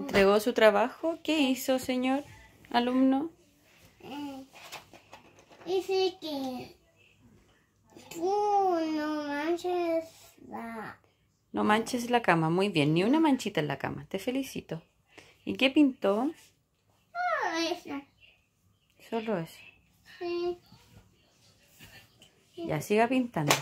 ¿Entregó su trabajo? ¿Qué hizo, señor alumno? Eh, dice que tú uh, no manches la... No manches la cama, muy bien, ni una manchita en la cama, te felicito. ¿Y qué pintó? Solo eso. Solo eso. Sí. Ya siga pintando.